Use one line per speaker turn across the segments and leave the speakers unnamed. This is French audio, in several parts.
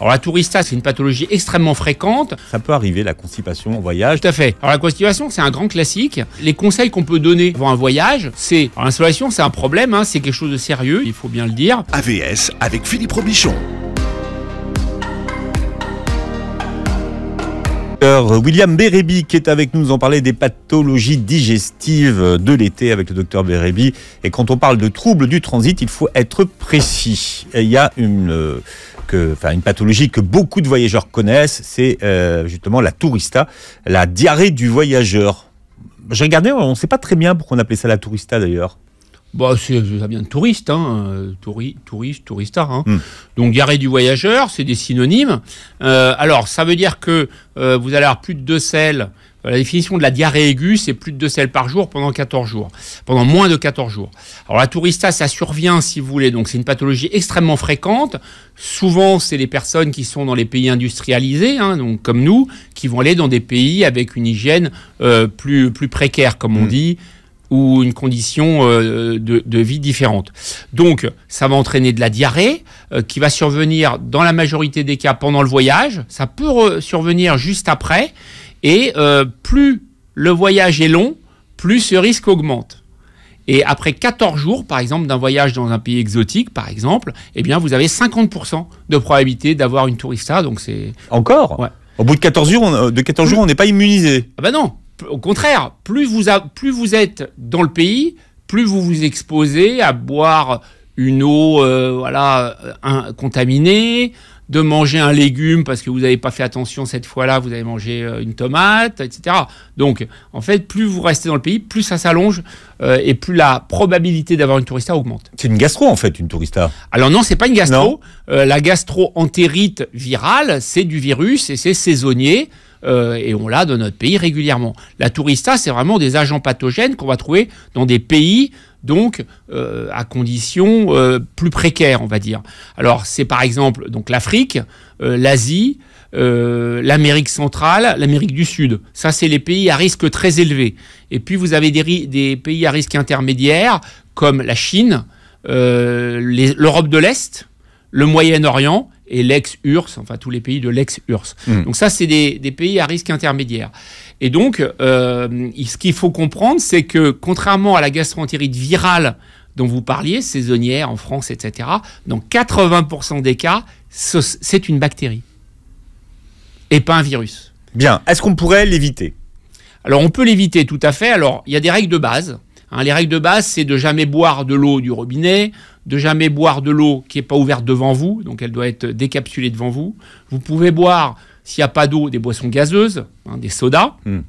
Alors la tourista, c'est une pathologie extrêmement fréquente. Ça peut arriver, la constipation en voyage. Tout à fait. Alors la constipation, c'est un grand classique. Les conseils qu'on peut donner avant un voyage, c'est... Alors l'insolation, c'est un problème, hein, c'est quelque chose de sérieux, il faut bien le dire. AVS avec Philippe Robichon.
docteur William Bérébi qui est avec nous. Nous en parler des pathologies digestives de l'été avec le docteur Bérébi. Et quand on parle de troubles du transit, il faut être précis. il y a une, euh, que, enfin, une pathologie que beaucoup de voyageurs connaissent, c'est euh, justement la tourista, la diarrhée du
voyageur. J'ai regardé, on ne sait pas très bien pourquoi on appelait ça la tourista d'ailleurs. Bah, ça vient de touriste, hein, euh, touri, touriste, tourista. Hein. Hmm. Donc diarrhée du voyageur, c'est des synonymes. Euh, alors, ça veut dire que euh, vous allez avoir plus de deux selles. La définition de la diarrhée aiguë, c'est plus de deux selles par jour pendant 14 jours, pendant moins de 14 jours. Alors la tourista, ça survient si vous voulez, donc c'est une pathologie extrêmement fréquente. Souvent, c'est les personnes qui sont dans les pays industrialisés, hein, donc comme nous, qui vont aller dans des pays avec une hygiène plus, plus précaire, comme on hmm. dit ou une condition euh, de, vie différente. Donc, ça va entraîner de la diarrhée euh, qui va survenir dans la majorité des cas pendant le voyage. Ça peut survenir juste après. Et euh, plus le voyage est long, plus ce risque augmente. Et après 14 jours, par exemple, d'un voyage dans un pays exotique, par exemple, eh bien, vous avez 50% de probabilité d'avoir une tourista. Donc c'est encore.
Au bout de 14 jours, on, de 14 jours, on n'est pas immunisé.
Ah bah non, au contraire, plus vous, êtes dans le pays, plus vous vous exposez à boire une eau euh, voilà, un, contaminée, de manger un légume parce que vous n'avez pas fait attention cette fois-là, vous avez mangé euh, une tomate, etc. Donc, en fait, plus vous restez dans le pays, plus ça s'allonge euh, et plus la probabilité d'avoir une tourista augmente. C'est une gastro, en fait, une tourista Alors non, c'est pas une gastro. la gastro virale, c'est du virus et c'est saisonnier. Euh, et on l'a dans notre pays régulièrement. La tourista, c'est vraiment des agents pathogènes qu'on va trouver dans des pays donc euh, à conditions euh, plus précaires, on va dire. Alors c'est par exemple donc l'Afrique, l'Asie, l'Amérique centrale, l'Amérique du Sud. Ça, c'est les pays à risque très élevé. Et puis, vous avez des, pays à risque intermédiaire, comme la Chine, l'Europe de l'Est, le Moyen-Orient et l'ex-URSS, enfin tous les pays de l'ex-URSS. Hmm. Donc ça, c'est des, pays à risque intermédiaire. Et donc, euh, ce qu'il faut comprendre, c'est que contrairement à la gastroenterite virale dont vous parliez, saisonnière en France, etc., dans 80% des cas, c'est une bactérie et pas un virus. Bien, est-ce qu'on pourrait l'éviter Alors on peut l'éviter tout à fait. Alors il y a des règles de base. Hein. les règles de base, c'est de jamais boire de l'eau du robinet, de jamais boire de l'eau qui n'est pas ouverte devant vous, donc elle doit être décapsulée devant vous. Vous pouvez boire, s'il n'y a pas d'eau, des boissons gazeuses, hein, des sodas. Hmm.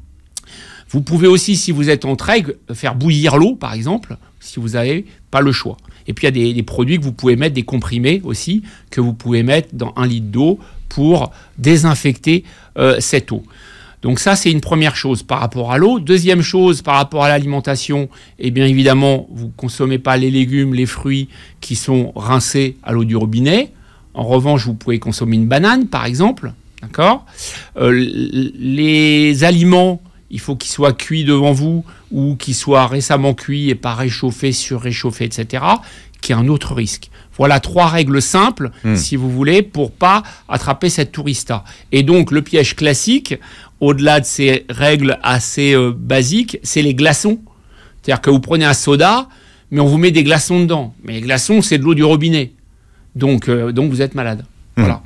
Vous pouvez aussi, si vous êtes en règle, faire bouillir l'eau, par exemple, si vous n'avez pas le choix. Et puis il y a des, produits que vous pouvez mettre, des comprimés aussi, que vous pouvez mettre dans un litre d'eau pour désinfecter euh, cette eau. Donc ça, c'est une première chose par rapport à l'eau. Deuxième chose par rapport à l'alimentation, eh bien évidemment, vous consommez pas les légumes, les fruits qui sont rincés à l'eau du robinet. En revanche, vous pouvez consommer une banane, par exemple. D'accord euh, Les aliments, il faut qu'ils soient cuits devant vous ou qu'ils soient récemment cuits et pas réchauffés, surréchauffés, etc qui est un autre risque. Voilà trois règles simples, hmm. si vous voulez, pour pas attraper cette tourista. Et donc le piège classique, au-delà de ces règles assez euh, basiques, c'est les glaçons. C'est-à-dire que vous prenez un soda, mais on vous met des glaçons dedans. Mais les glaçons, c'est de l'eau du robinet. Donc, euh, donc vous êtes malade. Hmm. Voilà.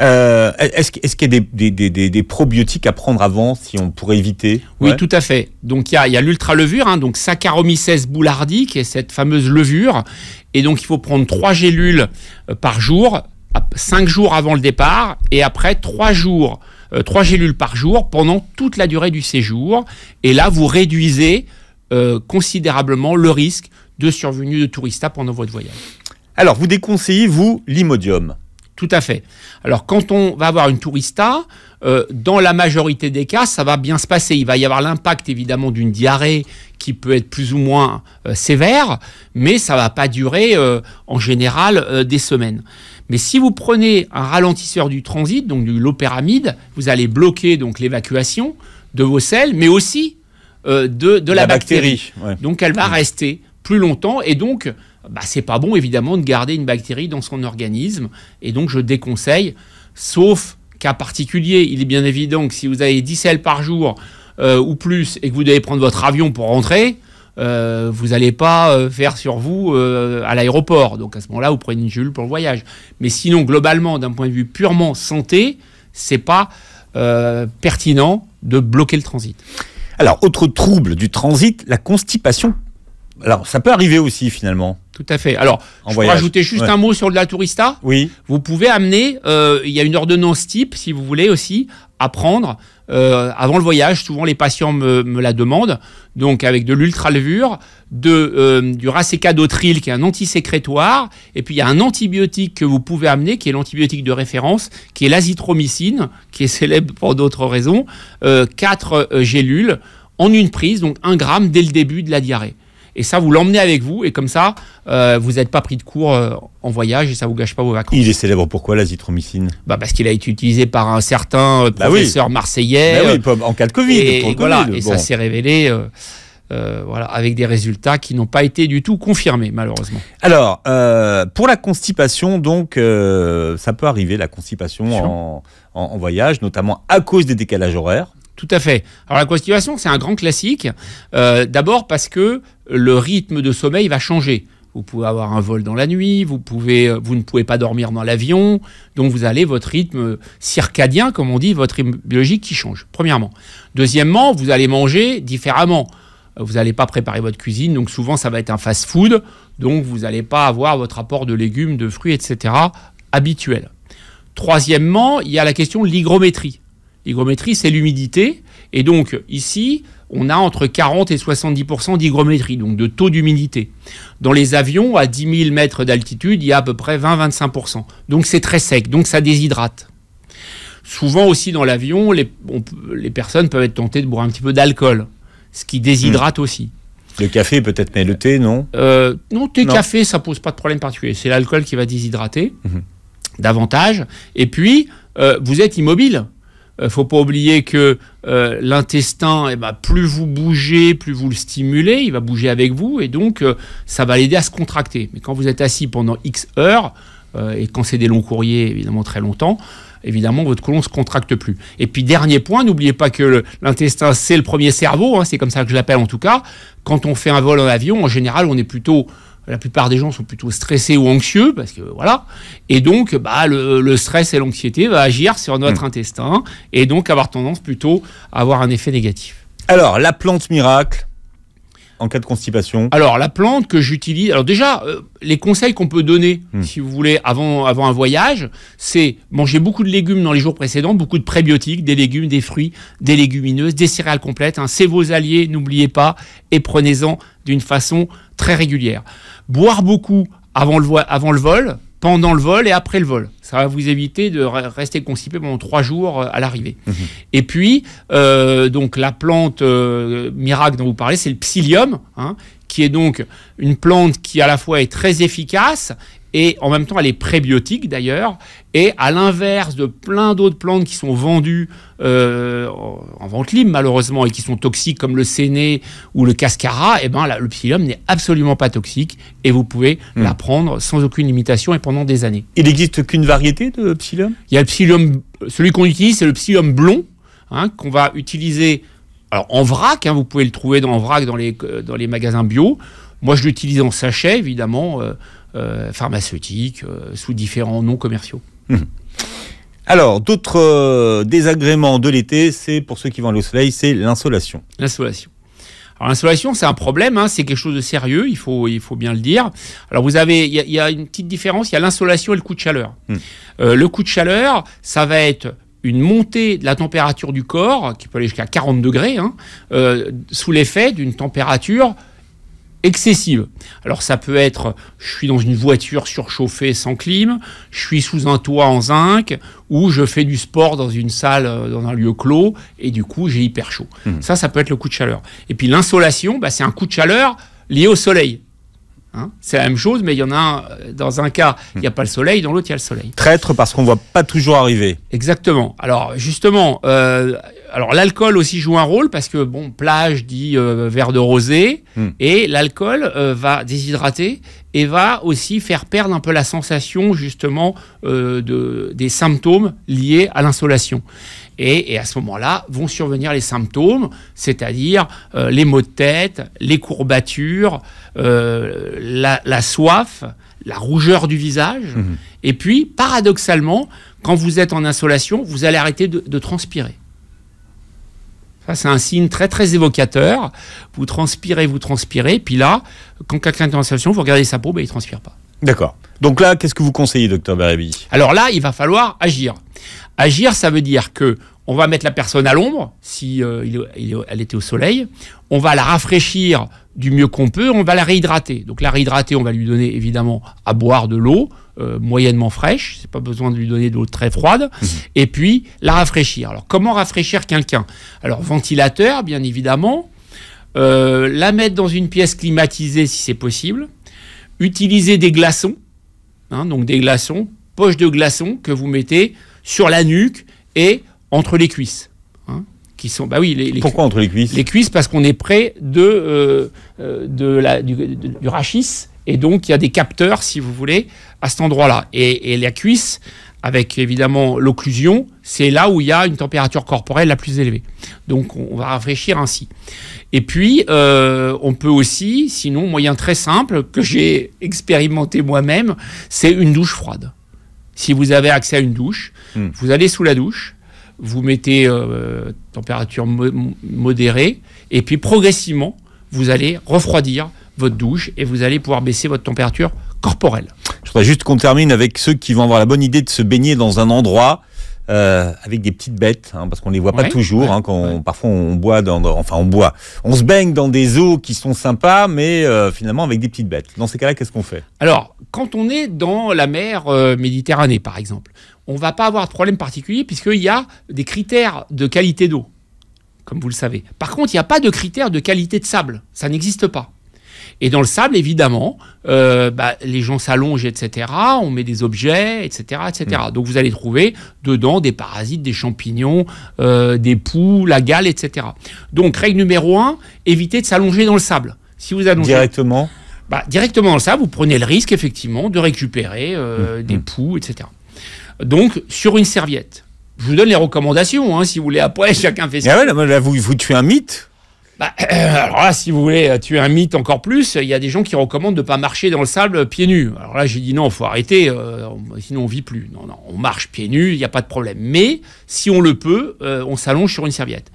Euh, est-ce, qu'il y a des, des, probiotiques à prendre avant si on pourrait éviter
Oui, tout à fait. Donc il y a, a l'ultra-levure, hein, donc Saccharomyces boulardii, qui est cette fameuse levure. Et donc il faut prendre trois gélules par jour, cinq jours avant le départ, et après trois jours euh, trois gélules par jour pendant toute la durée du séjour. Et là, vous réduisez euh, considérablement le risque de survenue de tourista pendant votre voyage. Alors, vous déconseillez, vous, l'imodium tout à fait. Alors, quand on va avoir une tourista, euh, dans la majorité des cas, ça va bien se passer. Il va y avoir l'impact évidemment d'une diarrhée qui peut être plus ou moins sévère, mais ça ne va pas durer en général des semaines. Mais si vous prenez un ralentisseur du transit, donc du lopéramide, vous allez bloquer donc l'évacuation de vos selles, mais aussi euh, de, la, bactérie. Donc elle va rester plus longtemps et donc ce bah, c'est pas bon évidemment de garder une bactérie dans son organisme et donc je déconseille, sauf cas particulier. Il est bien évident que si vous avez 10 selles par jour euh, ou plus et que vous devez prendre votre avion pour rentrer, euh, vous n'allez pas euh, faire sur vous euh, à l'aéroport. Donc à ce moment-là, vous prenez une jule pour le voyage. Mais sinon, globalement, d'un point de vue purement santé, c'est pas pertinent de bloquer le transit. Alors, autre trouble du transit, la constipation. Alors, ça peut arriver aussi finalement. Tout à fait. Alors, en je rajouter juste un mot sur de la tourista. Oui. Vous pouvez amener, il y a une ordonnance type, si vous voulez aussi, à prendre euh, avant le voyage. Souvent, les patients me, me la demandent. Donc, avec de l'ultralevure, de euh, du racécadotril, qui est un antisécrétoire, et puis il y a un antibiotique que vous pouvez amener, qui est l'antibiotique de référence, qui est l'azithromycine, qui est célèbre pour d'autres raisons. Euh, quatre euh, gélules en une prise, donc un gramme dès le début de la diarrhée. Et ça, vous l'emmenez avec vous. Et comme ça, euh, vous n'êtes pas pris de cours euh, en voyage et ça vous gâche pas vos vacances.
Il est célèbre pourquoi l'azithromycine
bah Parce qu'il a été utilisé par un certain euh, bah professeur marseillais. Bah en cas de Covid. Et, ça s'est révélé. voilà, avec des résultats qui n'ont pas été du tout confirmés, malheureusement.
Alors, pour la constipation, donc, ça peut arriver, la constipation
en, voyage, notamment à cause des décalages horaires. Tout à fait. Alors la constipation, c'est un grand classique. Euh, d'abord parce que le rythme de sommeil va changer. Vous pouvez avoir un vol dans la nuit, vous, pouvez, euh, vous ne pouvez pas dormir dans l'avion, donc vous avez votre rythme circadien, comme on dit, votre rythme biologique qui change, premièrement. Deuxièmement, vous allez manger différemment. Vous n'allez pas préparer votre cuisine, donc souvent ça va être un fast-food, donc vous n'allez pas avoir votre apport de légumes, de fruits, etc. habituel. Troisièmement, il y a la question de l'hygrométrie. L'hygrométrie, c'est l'humidité. Et donc, ici, on a entre 40 et 70 d'hygrométrie, donc de taux d'humidité. Dans les avions, à 10 000 mètres d'altitude, il y a à peu près 20-25 Donc, c'est très sec, donc ça déshydrate. Souvent aussi dans l'avion, les, les, personnes peuvent être tentées de boire un petit peu d'alcool, ce qui déshydrate hmm. aussi.
Le café peut-être, mais le thé, non
euh, Non, thé, café, ça pose pas de problème particulier. C'est l'alcool qui va déshydrater mhm. davantage. Et puis, euh, vous êtes immobile ne euh, faut pas oublier que euh, l'intestin, eh ben, plus vous bougez, plus vous le stimulez, il va bouger avec vous et donc euh, ça va l'aider à se contracter. Mais quand vous êtes assis pendant X heures, et quand c'est des longs courriers, évidemment très longtemps, évidemment votre colon se contracte plus. Et puis dernier point, n'oubliez pas que l'intestin c'est le premier cerveau, hein, c'est comme ça que je l'appelle en tout cas. Quand on fait un vol en avion, en général on est plutôt la plupart des gens sont plutôt stressés ou anxieux, parce que voilà. Et donc, bah, le, stress et l'anxiété va agir sur notre hmm. intestin et donc avoir tendance plutôt à avoir un effet négatif. Alors, la plante miracle
en cas de constipation
Alors, la plante que j'utilise. Alors, déjà, euh, les conseils qu'on peut donner, hmm. si vous voulez, avant, un voyage, c'est manger beaucoup de légumes dans les jours précédents, beaucoup de prébiotiques, des légumes, des fruits, des légumineuses, des céréales complètes. Hein. c'est vos alliés, n'oubliez pas, et prenez-en d'une façon très régulière boire beaucoup avant le, vol, pendant le vol et après le vol. Ça va vous éviter de rester constipé pendant trois jours euh, à l'arrivée. Mhm. Et puis, euh, donc la plante euh, miracle dont vous parlez, c'est le psyllium, hein, qui est donc une plante qui à la fois est très efficace et en même temps elle est prébiotique d'ailleurs. Et à l'inverse de plein d'autres plantes qui sont vendues euh, en vente libre malheureusement et qui sont toxiques comme le séné ou le cascara, et eh ben le psyllium n'est absolument pas toxique et vous pouvez hmm. la prendre sans aucune limitation et pendant des années. Il n'existe qu'une variété de psyllium Il y a le psyllium, celui qu'on utilise c'est le psyllium blond hein, qu'on va utiliser alors en vrac, hein, vous pouvez le trouver dans, en vrac dans les, euh, dans les magasins bio. Moi, je l'utilise en sachet, évidemment, euh, euh, pharmaceutique, sous différents noms commerciaux. Hum.
Alors, d'autres désagréments de l'été, c'est pour ceux qui vont le au soleil, c'est l'insolation.
L'insolation. Alors l'insolation, c'est un problème, hein, c'est quelque chose de sérieux, il faut, il faut bien le dire. Alors vous avez, il y, a une petite différence, il y a l'insolation et le coup de chaleur. Hum. le coup de chaleur, ça va être une montée de la température du corps, qui peut aller jusqu'à 40 degrés, hein, euh, sous l'effet d'une température excessive. Alors ça peut être, je suis dans une voiture surchauffée sans clim, je suis sous un toit en zinc, ou je fais du sport dans une salle, euh, dans un lieu clos, et du coup j'ai hyper chaud. Hmm. Ça, ça peut être le coup de chaleur. Et puis l'insolation, bah, c'est un coup de chaleur lié au soleil. Hein. c'est la même chose, mais il y en a euh, dans un cas, il n'y a pas le soleil, dans l'autre, il y a le soleil. Traître parce qu'on ne voit pas toujours arriver. Exactement. Alors, justement, euh, alors l'alcool aussi joue un rôle parce que, bon, plage dit euh, verre de rosé, hmm. et l'alcool va déshydrater et va aussi faire perdre un peu la sensation, justement, de, des symptômes liés à l'insolation. Et, à ce moment-là, vont survenir les symptômes, c'est-à-dire euh, les maux de tête, les courbatures, euh, la, soif, la rougeur du visage. Mhm. Et puis, paradoxalement, quand vous êtes en insolation, vous allez arrêter de, transpirer. Ça, c'est un signe très, très évocateur. Vous transpirez, vous transpirez. Puis là, quand quelqu'un est en insolation, vous regardez sa peau, et il ne transpire pas.
D'accord. Donc là, qu'est-ce que vous conseillez, docteur Barabi
Alors là, il va falloir agir. Agir, ça veut dire que on va mettre la personne à l'ombre, si euh, elle était au soleil, on va la rafraîchir du mieux qu'on peut, on va la réhydrater. Donc la réhydrater, on va lui donner évidemment à boire de l'eau euh, moyennement fraîche, c'est pas besoin de lui donner de l'eau très froide, mhm. et puis la rafraîchir. Alors comment rafraîchir quelqu'un Alors ventilateur, bien évidemment, euh, la mettre dans une pièce climatisée si c'est possible, utiliser des glaçons, hein, donc des glaçons, poche de glaçons que vous mettez sur la nuque et entre les cuisses. Hein, qui sont, bah oui, les, Pourquoi entre les cuisses Les cuisses parce qu'on est près de, euh, euh, de la, du, rachis et donc il y a des capteurs, si vous voulez, à cet endroit-là. Et, la cuisse, avec évidemment l'occlusion, c'est là où il y a une température corporelle la plus élevée. Donc on va rafraîchir ainsi. Et puis euh, on peut aussi, sinon, moyen très simple que j'ai expérimenté moi-même, c'est une douche froide. Si vous avez accès à une douche, hmm. vous allez sous la douche, vous mettez euh, température modérée, et puis progressivement, vous allez refroidir votre douche et vous allez pouvoir baisser votre température corporelle.
Je voudrais juste qu'on termine avec ceux qui vont avoir la bonne idée de se baigner dans un endroit euh, avec des petites bêtes, hein, parce qu'on les voit pas toujours. Hein, quand parfois on boit, dans, enfin on boit, on se baigne dans des eaux qui sont sympas, mais euh, finalement avec des petites bêtes. Dans ces cas-là, qu'est-ce qu'on fait
Alors, quand on est dans la mer euh, Méditerranée, par exemple, on va pas avoir de problème particulier puisqu'il y a des critères de qualité d'eau, comme vous le savez. Par contre, il n'y a pas de critères de qualité de sable. Ça n'existe pas. Et dans le sable, évidemment, euh, bah, les gens s'allongent, etc. On met des objets, etc. etc. Mm. Donc vous allez trouver dedans des parasites, des champignons, euh, des poux, la gale, etc. Donc règle numéro un, évitez de s'allonger dans le sable. Si vous allongez directement, bah, directement dans le sable, vous prenez le risque effectivement de récupérer euh, mm. des mm. poux, etc. Donc sur une serviette. Je vous donne les recommandations, hein, si vous voulez. Après, chacun fait ça. Ah ouais, là, vous, vous tuez un mythe bah, alors là, si vous voulez euh, tuer un mythe encore plus, il y a des gens qui recommandent de ne pas marcher dans le sable pieds nus. Alors là, j'ai dit non, faut arrêter, euh, sinon on vit plus. Non, non, on marche pieds nus, il n'y a pas de problème. Mais si on le peut, euh, on s'allonge sur une serviette.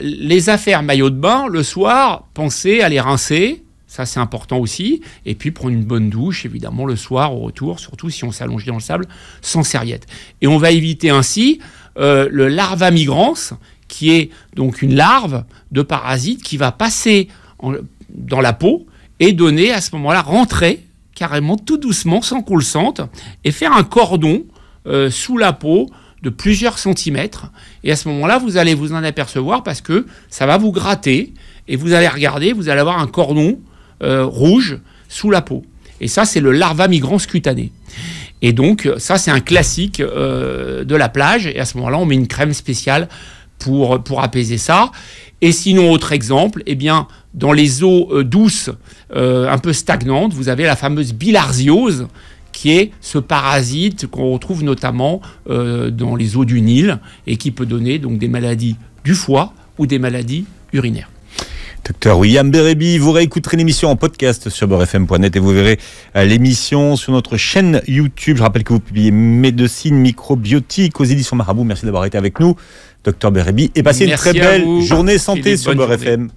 les affaires maillot de bain, le soir, pensez à les rincer, ça, c'est important aussi. Et puis prendre une bonne douche, évidemment, le soir au retour, surtout si on s'allonge dans le sable sans serviette. Et on va éviter ainsi le larva migrans, qui est donc une larve de parasite qui va passer dans la peau et donner à ce moment-là rentrer carrément tout doucement sans qu'on le sente et faire un cordon euh, sous la peau de plusieurs centimètres et à ce moment-là vous allez vous en apercevoir parce que ça va vous gratter et vous allez regarder vous allez avoir un cordon euh, rouge sous la peau et ça c'est le larva migrant cutané et donc ça c'est un classique euh, de la plage et à ce moment-là on met une crème spéciale pour, apaiser ça. Et sinon, autre exemple, eh bien, dans les eaux euh, douces, euh, un peu stagnantes, vous avez la fameuse bilharziose, qui est ce parasite qu'on retrouve notamment euh, dans les eaux du Nil et qui peut donner donc des maladies du foie ou des maladies urinaires.
Docteur William Berébi vous réécouterez l'émission en podcast sur borfm.net et vous verrez l'émission sur notre chaîne YouTube. Je rappelle que vous publiez Médecine microbiotique aux éditions Marabout. Merci d'avoir été avec nous docteur Bérébi, et passez une très belle journée santé sur sur RFM.